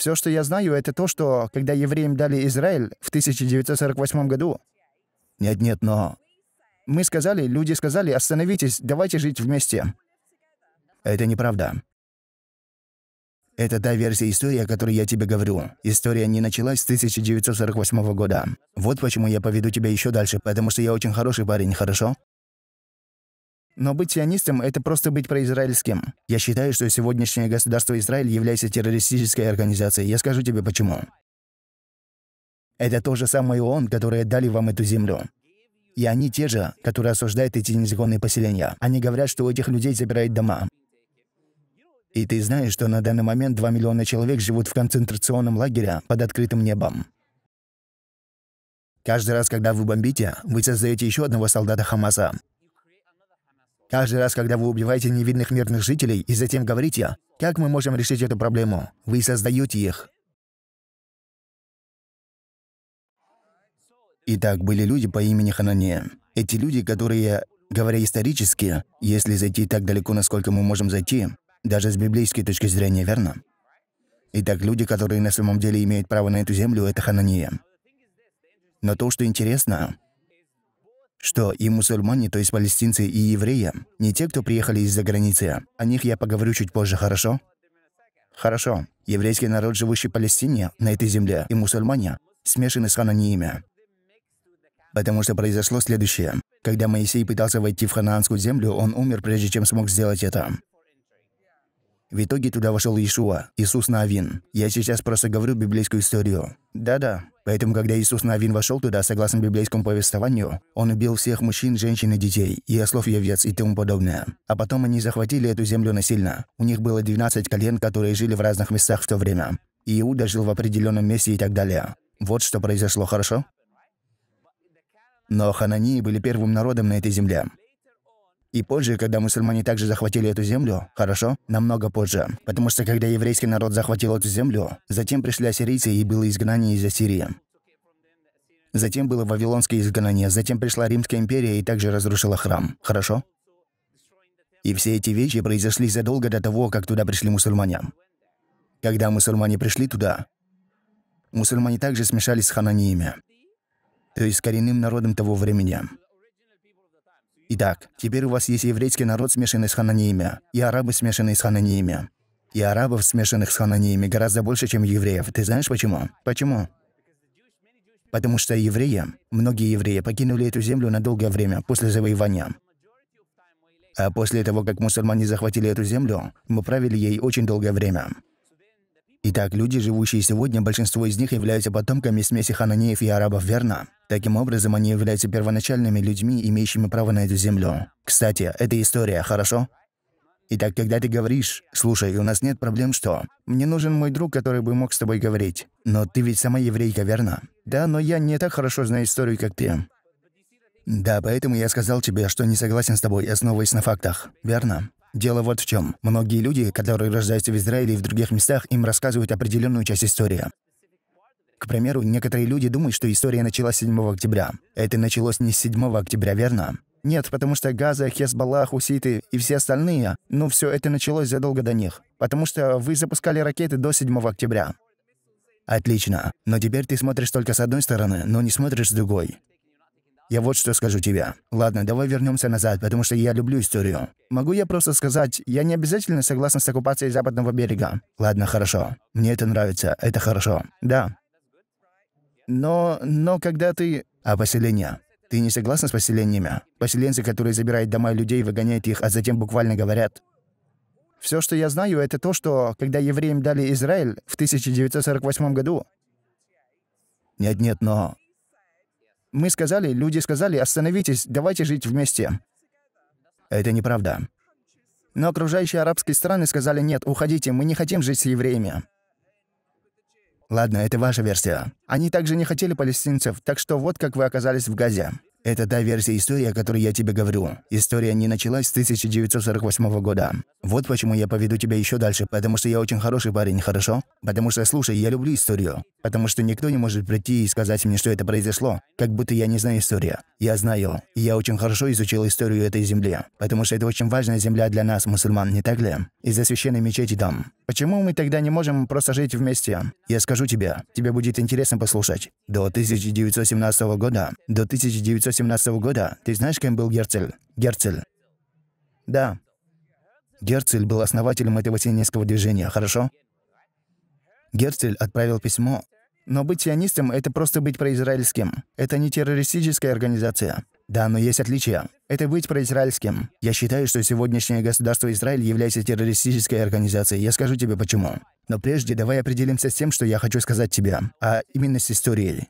Все, что я знаю, это то, что когда евреям дали Израиль в 1948 году... Нет-нет, но... Мы сказали, люди сказали, остановитесь, давайте жить вместе. Это неправда. Это та версия истории, о которой я тебе говорю. История не началась с 1948 года. Вот почему я поведу тебя еще дальше, потому что я очень хороший парень, хорошо? Но быть сионистом — это просто быть произраильским. Я считаю, что сегодняшнее государство Израиль является террористической организацией. Я скажу тебе почему. Это то же самое ООН, которые дали вам эту землю. И они те же, которые осуждают эти незаконные поселения. Они говорят, что у этих людей забирают дома. И ты знаешь, что на данный момент 2 миллиона человек живут в концентрационном лагере под открытым небом. Каждый раз, когда вы бомбите, вы создаете еще одного солдата Хамаса. Каждый раз, когда вы убиваете невинных мирных жителей и затем говорите, как мы можем решить эту проблему, вы создаете их. Итак, были люди по имени Ханане. Эти люди, которые, говоря исторически, если зайти так далеко, насколько мы можем зайти, даже с библейской точки зрения, верно? Итак, люди, которые на самом деле имеют право на эту землю, это Ханане. Но то, что интересно, что и мусульмане, то есть палестинцы и евреи, не те, кто приехали из-за границы. О них я поговорю чуть позже, хорошо? Хорошо. Еврейский народ, живущий в Палестине, на этой земле, и мусульмане, смешаны с хананиями. Потому что произошло следующее. Когда Моисей пытался войти в ханаанскую землю, он умер, прежде чем смог сделать это. В итоге туда вошел Иешуа, Иисус Навин. Я сейчас просто говорю библейскую историю. Да-да, Поэтому, когда Иисус Навин вошел туда, согласно библейскому повествованию, он убил всех мужчин, женщин и детей, и ослов и и тому подобное. А потом они захватили эту землю насильно. У них было 12 колен, которые жили в разных местах в то время. И Иуда жил в определенном месте и так далее. Вот что произошло, хорошо? Но ханании были первым народом на этой земле. И позже, когда мусульмане также захватили эту землю, хорошо, намного позже. Потому что когда еврейский народ захватил эту землю, затем пришли ассирийцы и было изгнание из Ассирии. Затем было Вавилонское изгнание, затем пришла Римская империя и также разрушила храм. Хорошо? И все эти вещи произошли задолго до того, как туда пришли мусульмане. Когда мусульмане пришли туда, мусульмане также смешались с хананиями, то есть с коренным народом того времени. Итак, теперь у вас есть еврейский народ, смешанный с хананиями, и арабы, смешанные с хананиями. И арабов, смешанных с хананиями, гораздо больше, чем евреев. Ты знаешь почему? Почему? потому что евреи, многие евреи покинули эту землю на долгое время после завоевания. А после того, как мусульмане захватили эту землю, мы правили ей очень долгое время. Итак, люди, живущие сегодня, большинство из них являются потомками смеси хананеев и арабов, верно? Таким образом, они являются первоначальными людьми, имеющими право на эту землю. Кстати, это история, хорошо? Итак, когда ты говоришь, слушай, у нас нет проблем, что? Мне нужен мой друг, который бы мог с тобой говорить. Но ты ведь сама еврейка, верно? Да, но я не так хорошо знаю историю, как ты. Да, поэтому я сказал тебе, что не согласен с тобой, основываясь на фактах. Верно? Дело вот в чем. Многие люди, которые рождаются в Израиле и в других местах, им рассказывают определенную часть истории. К примеру, некоторые люди думают, что история началась 7 октября. Это началось не с 7 октября, верно? Нет, потому что Газа, Хезбалла, Хуситы и все остальные, ну все это началось задолго до них. Потому что вы запускали ракеты до 7 октября. Отлично. Но теперь ты смотришь только с одной стороны, но не смотришь с другой. Я вот что скажу тебе. Ладно, давай вернемся назад, потому что я люблю историю. Могу я просто сказать, я не обязательно согласна с оккупацией западного берега. Ладно, хорошо. Мне это нравится, это хорошо. Да. Но, но когда ты... А поселение? Ты не согласна с поселениями? Поселенцы, которые забирают дома людей, выгоняют их, а затем буквально говорят, все, что я знаю, это то, что когда евреям дали Израиль в 1948 году... Нет-нет, но... Мы сказали, люди сказали, остановитесь, давайте жить вместе. Это неправда. Но окружающие арабские страны сказали, нет, уходите, мы не хотим жить с евреями. Ладно, это ваша версия. Они также не хотели палестинцев, так что вот как вы оказались в Газе. Это та версия истории, о которой я тебе говорю. История не началась с 1948 года. Вот почему я поведу тебя еще дальше, потому что я очень хороший парень, хорошо? Потому что, слушай, я люблю историю. Потому что никто не может прийти и сказать мне, что это произошло, как будто я не знаю историю. Я знаю, я очень хорошо изучил историю этой земли, потому что это очень важная земля для нас, мусульман, не так ли? Из-за священной мечети там. Почему мы тогда не можем просто жить вместе? Я скажу тебе, тебе будет интересно послушать. До 1917 года, до 1917 года, ты знаешь, кем был Герцель? Герцель. Да. Герцель был основателем этого сионистского движения, хорошо? Герцель отправил письмо но быть сионистом — это просто быть произраильским. Это не террористическая организация. Да, но есть отличие. Это быть произраильским. Я считаю, что сегодняшнее государство Израиль является террористической организацией. Я скажу тебе почему. Но прежде давай определимся с тем, что я хочу сказать тебе, а именно с историей.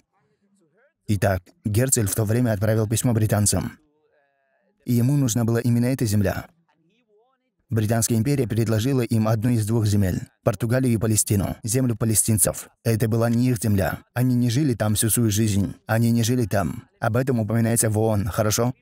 Итак, Герцель в то время отправил письмо британцам. И ему нужна была именно эта земля. Британская империя предложила им одну из двух земель – Португалию и Палестину, землю палестинцев. Это была не их земля. Они не жили там всю свою жизнь. Они не жили там. Об этом упоминается в ООН, хорошо?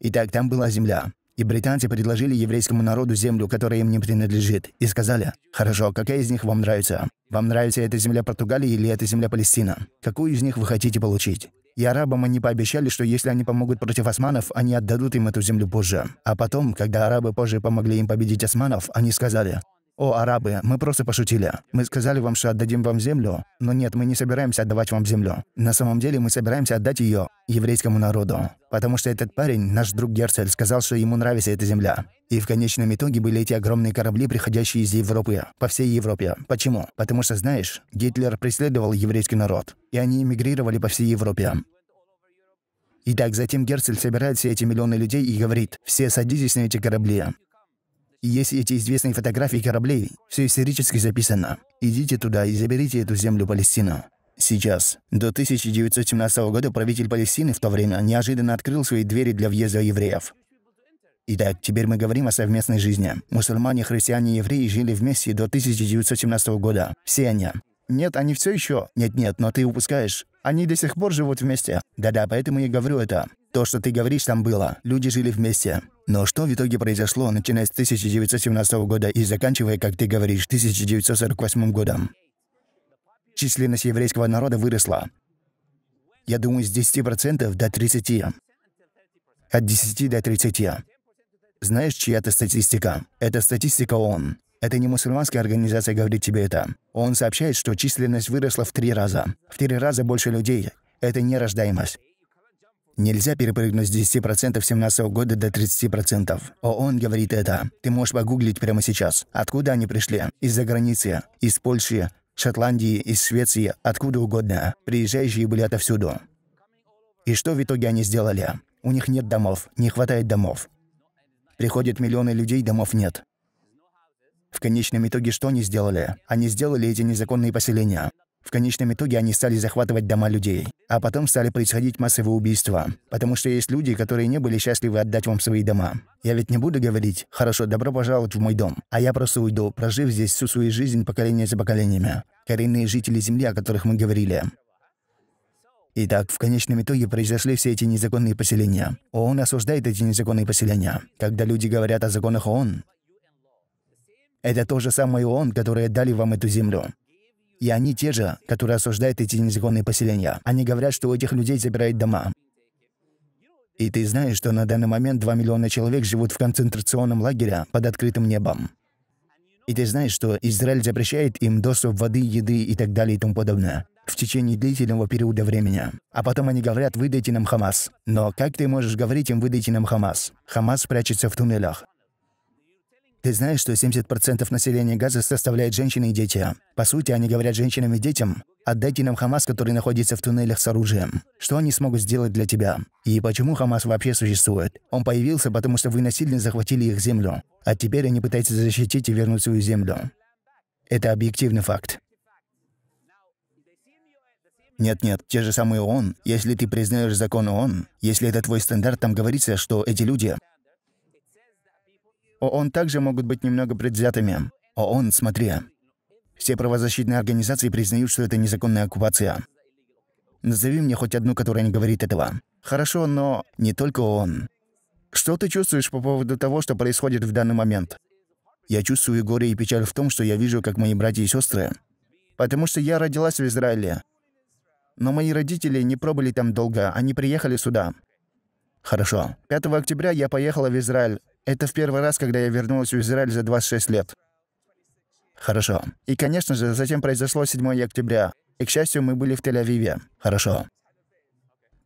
Итак, там была земля. И британцы предложили еврейскому народу землю, которая им не принадлежит, и сказали, «Хорошо, какая из них вам нравится? Вам нравится эта земля Португалии или эта земля Палестина? Какую из них вы хотите получить?» И арабам они пообещали, что если они помогут против османов, они отдадут им эту землю позже. А потом, когда арабы позже помогли им победить османов, они сказали, «О, арабы, мы просто пошутили. Мы сказали вам, что отдадим вам землю, но нет, мы не собираемся отдавать вам землю. На самом деле мы собираемся отдать ее еврейскому народу. Потому что этот парень, наш друг Герцель, сказал, что ему нравится эта земля. И в конечном итоге были эти огромные корабли, приходящие из Европы, по всей Европе. Почему? Потому что, знаешь, Гитлер преследовал еврейский народ, и они эмигрировали по всей Европе. Итак, затем Герцель собирает все эти миллионы людей и говорит, все садитесь на эти корабли. Есть эти известные фотографии кораблей, все исторически записано. Идите туда и заберите эту землю Палестину. Сейчас. До 1917 года правитель Палестины в то время неожиданно открыл свои двери для въезда евреев. Итак, теперь мы говорим о совместной жизни. Мусульмане, христиане и евреи жили вместе до 1917 года. Все они. Нет, они все еще. Нет-нет, но ты упускаешь. Они до сих пор живут вместе. Да-да, поэтому я говорю это. То, что ты говоришь, там было. Люди жили вместе. Но что в итоге произошло, начиная с 1917 года и заканчивая, как ты говоришь, 1948 годом? Численность еврейского народа выросла. Я думаю, с 10% до 30%. От 10 до 30. Знаешь, чья это статистика? Это статистика ООН. Это не мусульманская организация говорит тебе это. Он сообщает, что численность выросла в три раза. В три раза больше людей. Это не рождаемость. Нельзя перепрыгнуть с 10% 17 -го года до 30%. ООН говорит это. Ты можешь погуглить прямо сейчас. Откуда они пришли? Из-за границы, из Польши, Шотландии, из Швеции, откуда угодно. Приезжающие были отовсюду. И что в итоге они сделали? У них нет домов, не хватает домов. Приходят миллионы людей, домов нет. В конечном итоге что они сделали? Они сделали эти незаконные поселения. В конечном итоге они стали захватывать дома людей. А потом стали происходить массовые убийства. Потому что есть люди, которые не были счастливы отдать вам свои дома. Я ведь не буду говорить «хорошо, добро пожаловать в мой дом», а я просто уйду, прожив здесь всю свою жизнь поколение за поколениями. Коренные жители Земли, о которых мы говорили. Итак, в конечном итоге произошли все эти незаконные поселения. ООН осуждает эти незаконные поселения. Когда люди говорят о законах ООН, это то же самое ООН, которые дали вам эту землю. И они те же, которые осуждают эти незаконные поселения. Они говорят, что у этих людей забирают дома. И ты знаешь, что на данный момент 2 миллиона человек живут в концентрационном лагере под открытым небом. И ты знаешь, что Израиль запрещает им доступ воды, еды и так далее и тому подобное в течение длительного периода времени. А потом они говорят, выдайте нам Хамас. Но как ты можешь говорить им, выдайте нам Хамас? Хамас прячется в туннелях. Ты знаешь, что 70% населения Газа составляет женщины и дети. По сути, они говорят женщинам и детям, отдайте нам Хамас, который находится в туннелях с оружием. Что они смогут сделать для тебя? И почему Хамас вообще существует? Он появился, потому что вы насильно захватили их землю, а теперь они пытаются защитить и вернуть свою землю. Это объективный факт. Нет-нет, те же самые ООН. Если ты признаешь закон ООН, если это твой стандарт, там говорится, что эти люди ООН также могут быть немного предвзятыми. ООН, смотри. Все правозащитные организации признают, что это незаконная оккупация. Назови мне хоть одну, которая не говорит этого. Хорошо, но не только ООН. Что ты чувствуешь по поводу того, что происходит в данный момент? Я чувствую горе и печаль в том, что я вижу, как мои братья и сестры, потому что я родилась в Израиле. Но мои родители не пробыли там долго, они приехали сюда. Хорошо. 5 октября я поехала в Израиль, это в первый раз, когда я вернулась в Израиль за 26 лет. Хорошо. И, конечно же, затем произошло 7 октября. И, к счастью, мы были в Тель-Авиве. Хорошо.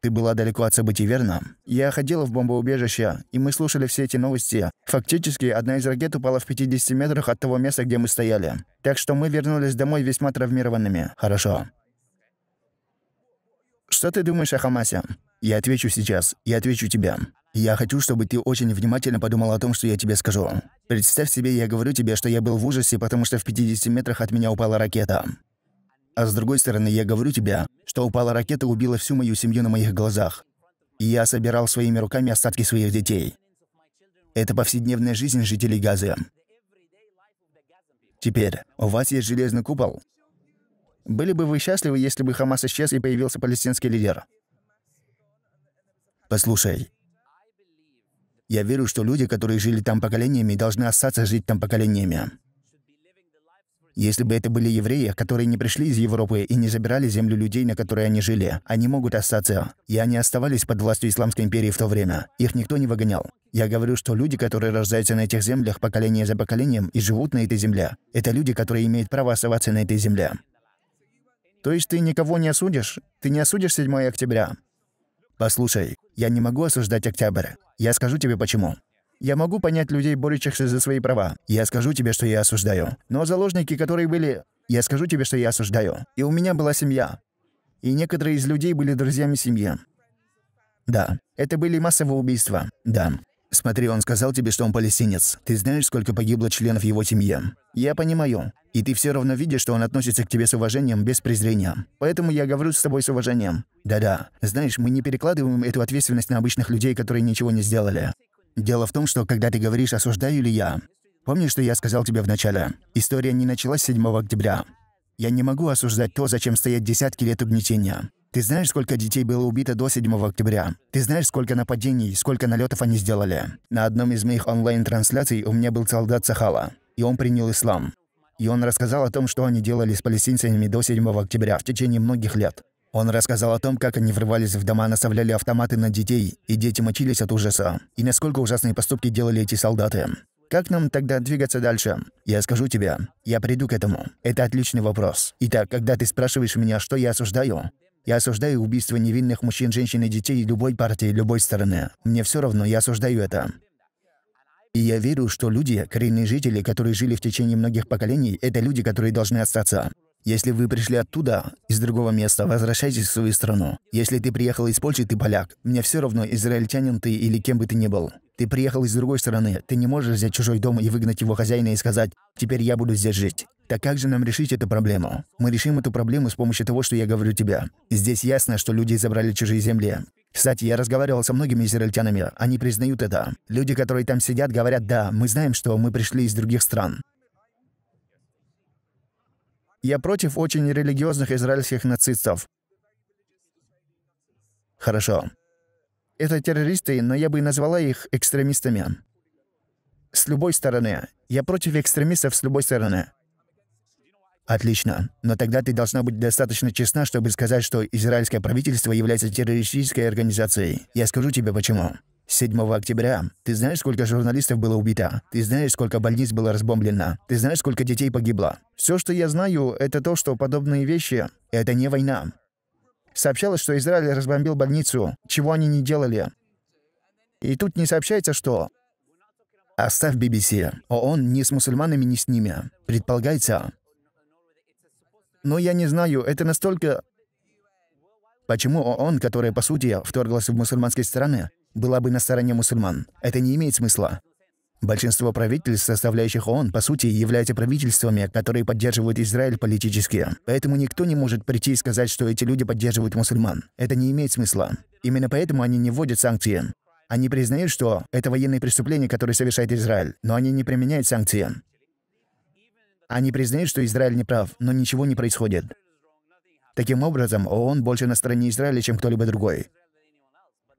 Ты была далеко от событий, верно? Я ходила в бомбоубежище, и мы слушали все эти новости. Фактически, одна из ракет упала в 50 метрах от того места, где мы стояли. Так что мы вернулись домой весьма травмированными. Хорошо. Что ты думаешь о Хамасе? Я отвечу сейчас. Я отвечу тебе. Я хочу, чтобы ты очень внимательно подумал о том, что я тебе скажу. Представь себе, я говорю тебе, что я был в ужасе, потому что в 50 метрах от меня упала ракета. А с другой стороны, я говорю тебе, что упала ракета убила всю мою семью на моих глазах. И я собирал своими руками остатки своих детей. Это повседневная жизнь жителей Газы. Теперь, у вас есть железный купол. Были бы вы счастливы, если бы Хамас исчез и появился палестинский лидер? Послушай, я верю, что люди, которые жили там поколениями, должны остаться жить там поколениями. Если бы это были евреи, которые не пришли из Европы и не забирали землю людей, на которой они жили, они могут остаться. И они оставались под властью Исламской империи в то время. Их никто не выгонял. Я говорю, что люди, которые рождаются на этих землях поколение за поколением и живут на этой земле, это люди, которые имеют право оставаться на этой земле. То есть ты никого не осудишь? Ты не осудишь 7 октября? Послушай, я не могу осуждать октябрь. Я скажу тебе почему. Я могу понять людей, борющихся за свои права. Я скажу тебе, что я осуждаю. Но заложники, которые были... Я скажу тебе, что я осуждаю. И у меня была семья. И некоторые из людей были друзьями семьи. Да. Это были массовые убийства. Да. Смотри, он сказал тебе, что он палестинец. Ты знаешь, сколько погибло членов его семьи? Я понимаю. И ты все равно видишь, что он относится к тебе с уважением, без презрения. Поэтому я говорю с тобой с уважением. Да-да. Знаешь, мы не перекладываем эту ответственность на обычных людей, которые ничего не сделали. Дело в том, что когда ты говоришь, осуждаю ли я, помнишь, что я сказал тебе вначале? История не началась 7 октября. Я не могу осуждать то, зачем стоят десятки лет угнетения. Ты знаешь, сколько детей было убито до 7 октября? Ты знаешь, сколько нападений, сколько налетов они сделали? На одном из моих онлайн-трансляций у меня был солдат Сахала, и он принял ислам. И он рассказал о том, что они делали с палестинцами до 7 октября в течение многих лет. Он рассказал о том, как они врывались в дома, наставляли автоматы на детей, и дети мочились от ужаса, и насколько ужасные поступки делали эти солдаты. Как нам тогда двигаться дальше? Я скажу тебе. Я приду к этому. Это отличный вопрос. Итак, когда ты спрашиваешь меня, что я осуждаю, я осуждаю убийство невинных мужчин, женщин и детей любой партии, любой стороны. Мне все равно, я осуждаю это. И я верю, что люди, коренные жители, которые жили в течение многих поколений, это люди, которые должны остаться. Если вы пришли оттуда, из другого места, возвращайтесь в свою страну. Если ты приехал из Польши, ты поляк. Мне все равно, израильтянин ты или кем бы ты ни был. Ты приехал из другой страны, ты не можешь взять чужой дом и выгнать его хозяина и сказать, «Теперь я буду здесь жить». Так как же нам решить эту проблему? Мы решим эту проблему с помощью того, что я говорю тебе. Здесь ясно, что люди забрали чужие земли. Кстати, я разговаривал со многими израильтянами, они признают это. Люди, которые там сидят, говорят, да, мы знаем, что мы пришли из других стран. Я против очень религиозных израильских нацистов. Хорошо. Это террористы, но я бы назвала их экстремистами. С любой стороны. Я против экстремистов с любой стороны. Отлично. Но тогда ты должна быть достаточно честна, чтобы сказать, что израильское правительство является террористической организацией. Я скажу тебе почему. 7 октября. Ты знаешь, сколько журналистов было убито? Ты знаешь, сколько больниц было разбомблено? Ты знаешь, сколько детей погибло? Все, что я знаю, это то, что подобные вещи – это не война. Сообщалось, что Израиль разбомбил больницу, чего они не делали. И тут не сообщается, что Оставь BBC. ООН не с мусульманами, не с ними. Предполагается, но я не знаю, это настолько... Почему ООН, которая, по сути, вторглась в мусульманские страны, была бы на стороне мусульман? Это не имеет смысла. Большинство правительств, составляющих ООН, по сути, являются правительствами, которые поддерживают Израиль политически. Поэтому никто не может прийти и сказать, что эти люди поддерживают мусульман. Это не имеет смысла. Именно поэтому они не вводят санкции. Они признают, что это военные преступления, которые совершает Израиль, но они не применяют санкции. Они признают, что Израиль не прав, но ничего не происходит. Таким образом, ООН больше на стороне Израиля, чем кто-либо другой.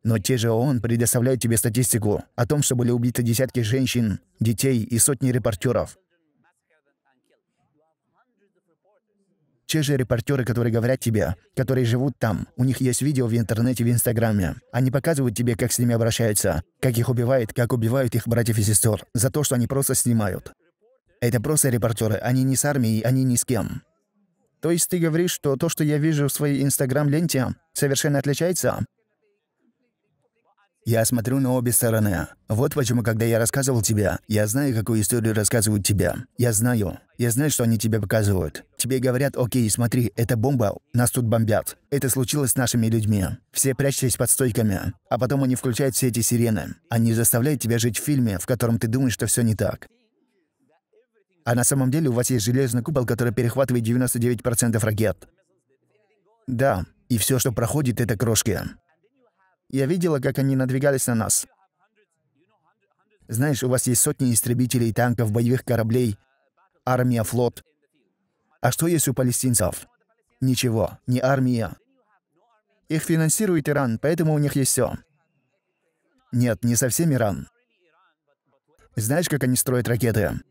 Но те же ООН предоставляют тебе статистику о том, что были убиты десятки женщин, детей и сотни репортеров. Те же репортеры, которые говорят тебе, которые живут там, у них есть видео в интернете, в Инстаграме. Они показывают тебе, как с ними обращаются, как их убивают, как убивают их братьев и сестер, за то, что они просто снимают. Это просто репортеры, они не с армией, они ни с кем. То есть ты говоришь, что то, что я вижу в своей инстаграм-ленте, совершенно отличается? Я смотрю на обе стороны. Вот почему, когда я рассказывал тебе, я знаю, какую историю рассказывают тебе. Я знаю. Я знаю, что они тебе показывают. Тебе говорят, окей, смотри, это бомба, нас тут бомбят. Это случилось с нашими людьми. Все прячьтесь под стойками. А потом они включают все эти сирены. Они заставляют тебя жить в фильме, в котором ты думаешь, что все не так. А на самом деле у вас есть железный купол, который перехватывает 99% ракет. Да, и все, что проходит, это крошки. Я видела, как они надвигались на нас. Знаешь, у вас есть сотни истребителей, танков, боевых кораблей, армия, флот. А что есть у палестинцев? Ничего, не армия. Их финансирует Иран, поэтому у них есть все. Нет, не совсем Иран. Знаешь, как они строят ракеты?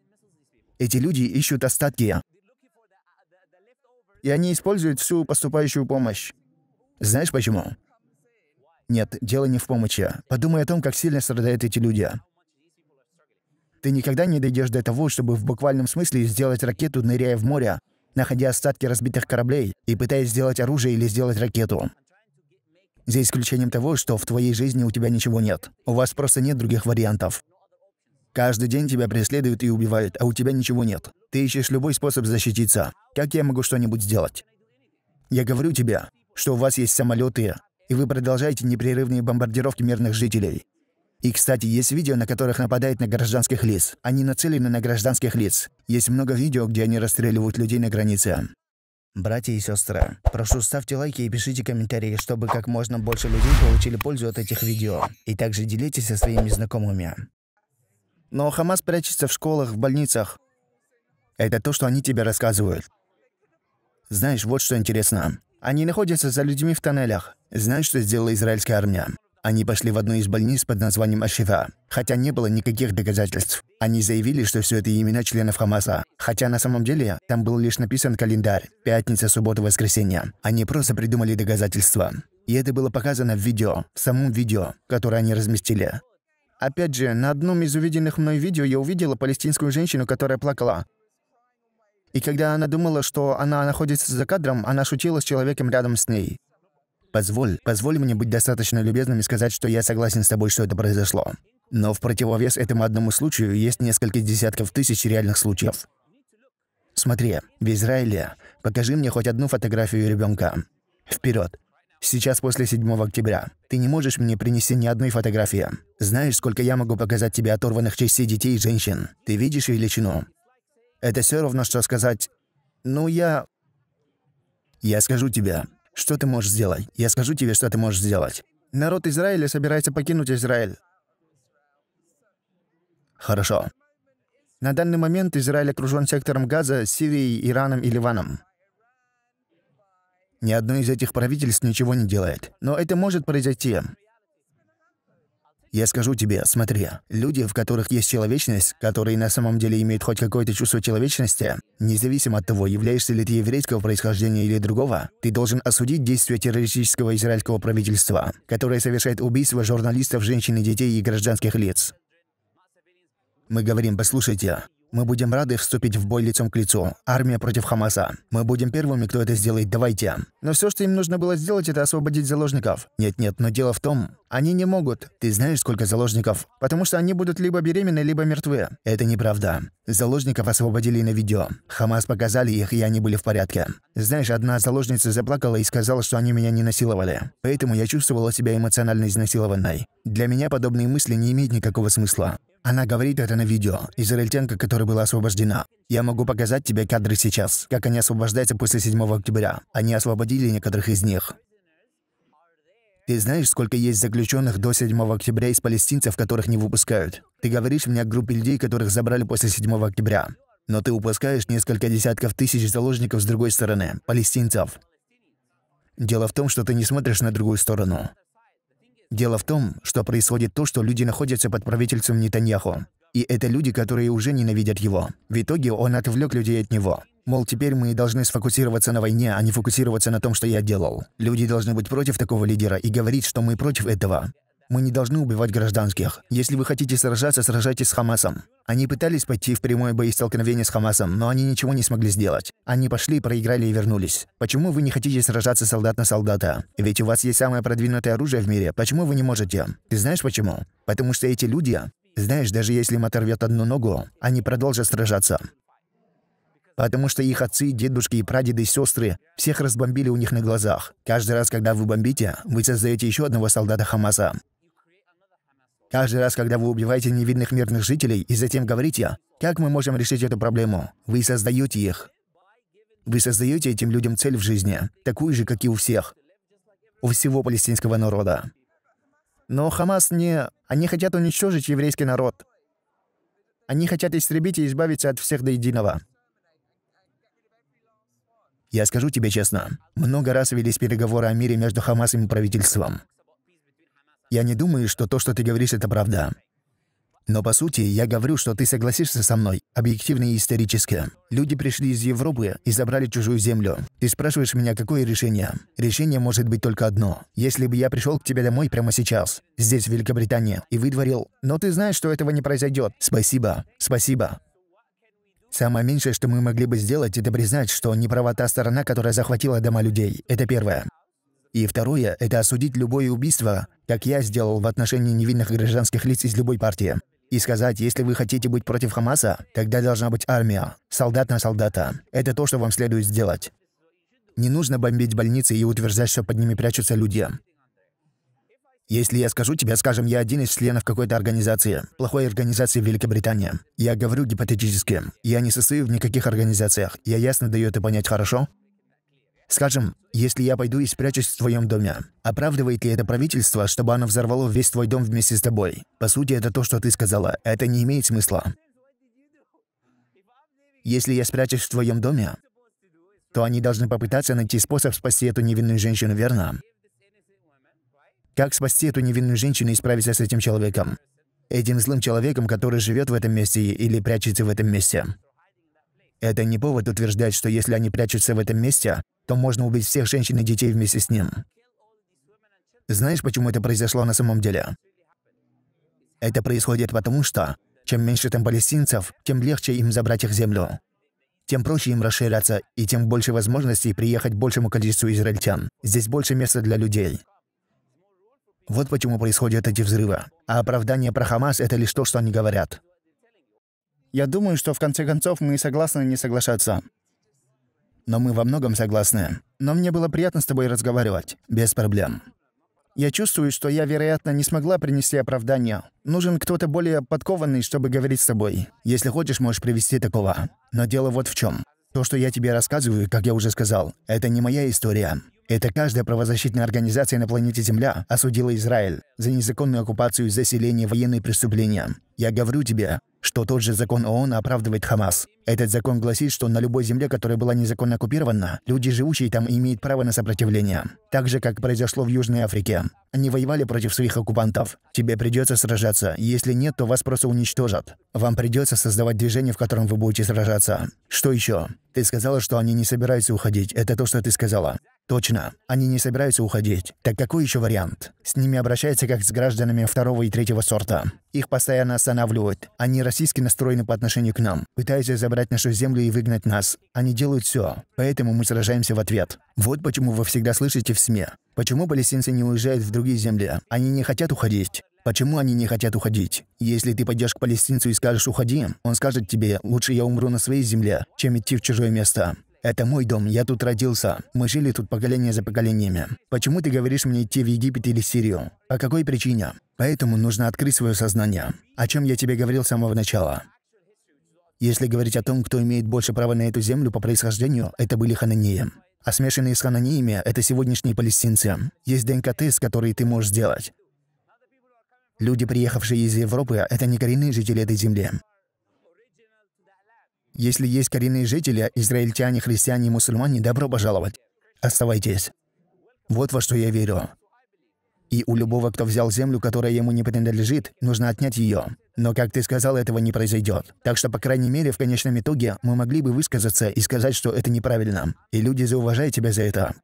Эти люди ищут остатки. И они используют всю поступающую помощь. Знаешь почему? Нет, дело не в помощи. Подумай о том, как сильно страдают эти люди. Ты никогда не дойдешь до того, чтобы в буквальном смысле сделать ракету, ныряя в море, находя остатки разбитых кораблей и пытаясь сделать оружие или сделать ракету. За исключением того, что в твоей жизни у тебя ничего нет. У вас просто нет других вариантов. Каждый день тебя преследуют и убивают, а у тебя ничего нет. Ты ищешь любой способ защититься. Как я могу что-нибудь сделать? Я говорю тебе, что у вас есть самолеты, и вы продолжаете непрерывные бомбардировки мирных жителей. И, кстати, есть видео, на которых нападают на гражданских лиц. Они нацелены на гражданских лиц. Есть много видео, где они расстреливают людей на границе. Братья и сестры, прошу ставьте лайки и пишите комментарии, чтобы как можно больше людей получили пользу от этих видео. И также делитесь со своими знакомыми. Но Хамас прячется в школах, в больницах. Это то, что они тебе рассказывают. Знаешь, вот что интересно. Они находятся за людьми в тоннелях. Знаешь, что сделала израильская армия? Они пошли в одну из больниц под названием Ашифа, хотя не было никаких доказательств. Они заявили, что все это имена членов Хамаса, хотя на самом деле там был лишь написан календарь «Пятница, суббота, воскресенье». Они просто придумали доказательства. И это было показано в видео, в самом видео, которое они разместили. Опять же, на одном из увиденных мной видео я увидела палестинскую женщину, которая плакала. И когда она думала, что она находится за кадром, она шутила с человеком рядом с ней. «Позволь, позволь мне быть достаточно любезным и сказать, что я согласен с тобой, что это произошло. Но в противовес этому одному случаю есть несколько десятков тысяч реальных случаев. Смотри, в Израиле покажи мне хоть одну фотографию ребенка. Вперед. Сейчас после 7 октября. Ты не можешь мне принести ни одной фотографии. Знаешь, сколько я могу показать тебе оторванных частей детей и женщин? Ты видишь величину? Это все равно, что сказать... Ну, я... Я скажу тебе, что ты можешь сделать. Я скажу тебе, что ты можешь сделать. Народ Израиля собирается покинуть Израиль. Хорошо. На данный момент Израиль окружен сектором Газа, Сирией, Ираном и Ливаном. Ни одно из этих правительств ничего не делает. Но это может произойти. Я скажу тебе, смотри, люди, в которых есть человечность, которые на самом деле имеют хоть какое-то чувство человечности, независимо от того, являешься ли ты еврейского происхождения или другого, ты должен осудить действия террористического израильского правительства, которое совершает убийство журналистов, женщин и детей и гражданских лиц. Мы говорим, послушайте, мы будем рады вступить в бой лицом к лицу. Армия против Хамаса. Мы будем первыми, кто это сделает, давайте. Но все, что им нужно было сделать, это освободить заложников. Нет-нет, но дело в том, они не могут. Ты знаешь, сколько заложников? Потому что они будут либо беременны, либо мертвы. Это неправда. Заложников освободили на видео. Хамас показали их, и они были в порядке. Знаешь, одна заложница заплакала и сказала, что они меня не насиловали. Поэтому я чувствовала себя эмоционально изнасилованной. Для меня подобные мысли не имеют никакого смысла. Она говорит это на видео. Израильтянка, которая была освобождена. Я могу показать тебе кадры сейчас, как они освобождаются после 7 октября. Они освободили некоторых из них. Ты знаешь, сколько есть заключенных до 7 октября из палестинцев, которых не выпускают? Ты говоришь мне о группе людей, которых забрали после 7 октября. Но ты упускаешь несколько десятков тысяч заложников с другой стороны, палестинцев. Дело в том, что ты не смотришь на другую сторону. Дело в том, что происходит то, что люди находятся под правительством Нетаньяху. И это люди, которые уже ненавидят его. В итоге он отвлек людей от него. Мол, теперь мы должны сфокусироваться на войне, а не фокусироваться на том, что я делал. Люди должны быть против такого лидера и говорить, что мы против этого. Мы не должны убивать гражданских. Если вы хотите сражаться, сражайтесь с Хамасом. Они пытались пойти в прямое боестолкновение с Хамасом, но они ничего не смогли сделать. Они пошли, проиграли и вернулись. Почему вы не хотите сражаться солдат на солдата? Ведь у вас есть самое продвинутое оружие в мире. Почему вы не можете? Ты знаешь почему? Потому что эти люди... Знаешь, даже если им оторвет одну ногу, они продолжат сражаться потому что их отцы, дедушки и прадеды, сестры всех разбомбили у них на глазах. Каждый раз, когда вы бомбите, вы создаете еще одного солдата Хамаса. Каждый раз, когда вы убиваете невинных мирных жителей и затем говорите, как мы можем решить эту проблему, вы создаете их. Вы создаете этим людям цель в жизни, такую же, как и у всех, у всего палестинского народа. Но Хамас не... Они хотят уничтожить еврейский народ. Они хотят истребить и избавиться от всех до единого. Я скажу тебе честно, много раз велись переговоры о мире между Хамасом и правительством. Я не думаю, что то, что ты говоришь, это правда. Но по сути, я говорю, что ты согласишься со мной, объективно и исторически. Люди пришли из Европы и забрали чужую землю. Ты спрашиваешь меня, какое решение? Решение может быть только одно. Если бы я пришел к тебе домой прямо сейчас, здесь, в Великобритании, и выдворил, но ты знаешь, что этого не произойдет. Спасибо, спасибо. Самое меньшее, что мы могли бы сделать, это признать, что не права та сторона, которая захватила дома людей. Это первое. И второе – это осудить любое убийство, как я сделал в отношении невинных гражданских лиц из любой партии. И сказать, если вы хотите быть против Хамаса, тогда должна быть армия, солдат на солдата. Это то, что вам следует сделать. Не нужно бомбить больницы и утверждать, что под ними прячутся люди. Если я скажу тебе, скажем, я один из членов какой-то организации, плохой организации в Великобритании. Я говорю гипотетически. Я не состою в никаких организациях. Я ясно даю это понять хорошо? Скажем, если я пойду и спрячусь в твоем доме, оправдывает ли это правительство, чтобы оно взорвало весь твой дом вместе с тобой? По сути, это то, что ты сказала. Это не имеет смысла. Если я спрячусь в твоем доме, то они должны попытаться найти способ спасти эту невинную женщину, верно? Как спасти эту невинную женщину и справиться с этим человеком? Этим злым человеком, который живет в этом месте или прячется в этом месте. Это не повод утверждать, что если они прячутся в этом месте, то можно убить всех женщин и детей вместе с ним. Знаешь, почему это произошло на самом деле? Это происходит потому, что чем меньше там палестинцев, тем легче им забрать их землю. Тем проще им расширяться, и тем больше возможностей приехать большему количеству израильтян. Здесь больше места для людей. Вот почему происходят эти взрывы. А оправдание про Хамас – это лишь то, что они говорят. Я думаю, что в конце концов мы согласны не соглашаться. Но мы во многом согласны. Но мне было приятно с тобой разговаривать. Без проблем. Я чувствую, что я, вероятно, не смогла принести оправдания. Нужен кто-то более подкованный, чтобы говорить с тобой. Если хочешь, можешь привести такого. Но дело вот в чем. То, что я тебе рассказываю, как я уже сказал, это не моя история. Это каждая правозащитная организация на планете Земля осудила Израиль за незаконную оккупацию, заселение, военные преступления. Я говорю тебе, что тот же закон ООН оправдывает Хамас. Этот закон гласит, что на любой земле, которая была незаконно оккупирована, люди, живущие там, имеют право на сопротивление. Так же, как произошло в Южной Африке. Они воевали против своих оккупантов. Тебе придется сражаться. Если нет, то вас просто уничтожат. Вам придется создавать движение, в котором вы будете сражаться. Что еще? Ты сказала, что они не собираются уходить. Это то, что ты сказала. Точно, они не собираются уходить. Так какой еще вариант? С ними обращаются как с гражданами второго и третьего сорта. Их постоянно останавливают. Они российски настроены по отношению к нам. Пытаются забрать нашу землю и выгнать нас. Они делают все. Поэтому мы сражаемся в ответ. Вот почему вы всегда слышите в СМИ. Почему палестинцы не уезжают в другие земли? Они не хотят уходить. Почему они не хотят уходить? Если ты пойдешь к палестинцу и скажешь «уходи», он скажет тебе «лучше я умру на своей земле, чем идти в чужое место». «Это мой дом, я тут родился. Мы жили тут поколение за поколениями. Почему ты говоришь мне идти в Египет или Сирию? По какой причине? Поэтому нужно открыть свое сознание. О чем я тебе говорил с самого начала. Если говорить о том, кто имеет больше права на эту землю по происхождению, это были хананеи. А смешанные с хананеями – это сегодняшние палестинцы. Есть ДНК-тест, который ты можешь сделать. Люди, приехавшие из Европы, это не коренные жители этой земли. Если есть коренные жители, израильтяне, христиане и мусульмане, добро пожаловать. Оставайтесь. Вот во что я верю. И у любого, кто взял землю, которая ему не принадлежит, нужно отнять ее. Но, как ты сказал, этого не произойдет. Так что, по крайней мере, в конечном итоге мы могли бы высказаться и сказать, что это неправильно. И люди зауважают тебя за это.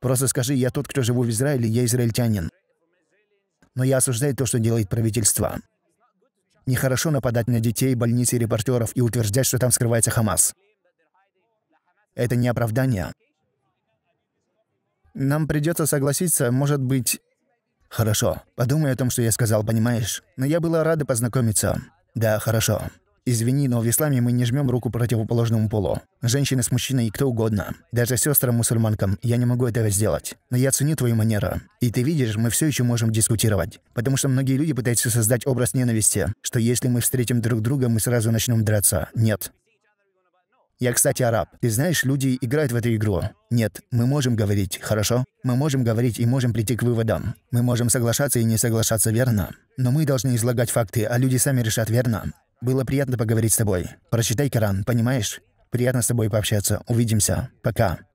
Просто скажи, я тот, кто живу в Израиле, я израильтянин. Но я осуждаю то, что делает правительство. Нехорошо нападать на детей, больницы и репортеров и утверждать, что там скрывается Хамас. Это не оправдание. Нам придется согласиться, может быть... Хорошо, подумай о том, что я сказал, понимаешь? Но я была рада познакомиться. Да, хорошо. Извини, но в исламе мы не жмем руку противоположному полу. Женщины с мужчиной и кто угодно. Даже сестрам-мусульманкам я не могу этого сделать. Но я ценю твою манеру. И ты видишь, мы все еще можем дискутировать. Потому что многие люди пытаются создать образ ненависти, что если мы встретим друг друга, мы сразу начнем драться. Нет. Я, кстати, араб. Ты знаешь, люди играют в эту игру. Нет, мы можем говорить, хорошо? Мы можем говорить и можем прийти к выводам. Мы можем соглашаться и не соглашаться, верно? Но мы должны излагать факты, а люди сами решат, верно? Было приятно поговорить с тобой. Прочитай Коран, понимаешь? Приятно с тобой пообщаться. Увидимся. Пока».